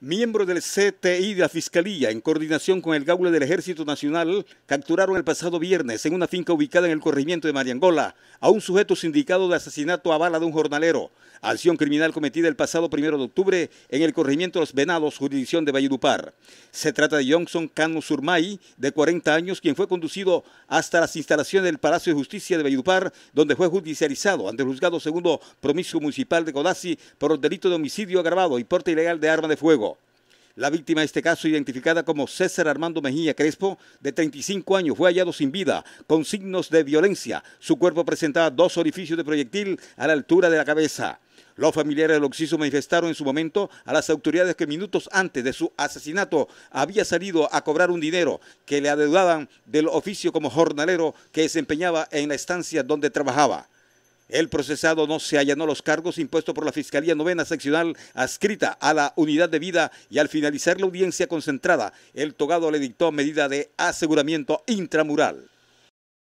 Miembros del CTI de la Fiscalía, en coordinación con el Gaule del Ejército Nacional, capturaron el pasado viernes en una finca ubicada en el corrimiento de Mariangola a un sujeto sindicado de asesinato a bala de un jornalero, acción criminal cometida el pasado primero de octubre en el corrimiento de Los Venados, jurisdicción de Valledupar. Se trata de Johnson Cano Surmay, de 40 años, quien fue conducido hasta las instalaciones del Palacio de Justicia de Valledupar, donde fue judicializado ante el juzgado segundo promiso municipal de Codazzi por el delito de homicidio agravado y porte ilegal de arma de fuego. La víctima de este caso, identificada como César Armando Mejía Crespo, de 35 años, fue hallado sin vida, con signos de violencia. Su cuerpo presentaba dos orificios de proyectil a la altura de la cabeza. Los familiares del occiso manifestaron en su momento a las autoridades que minutos antes de su asesinato había salido a cobrar un dinero que le adeudaban del oficio como jornalero que desempeñaba en la estancia donde trabajaba. El procesado no se allanó los cargos impuestos por la Fiscalía Novena Seccional adscrita a la unidad de vida y al finalizar la audiencia concentrada, el togado le dictó medida de aseguramiento intramural.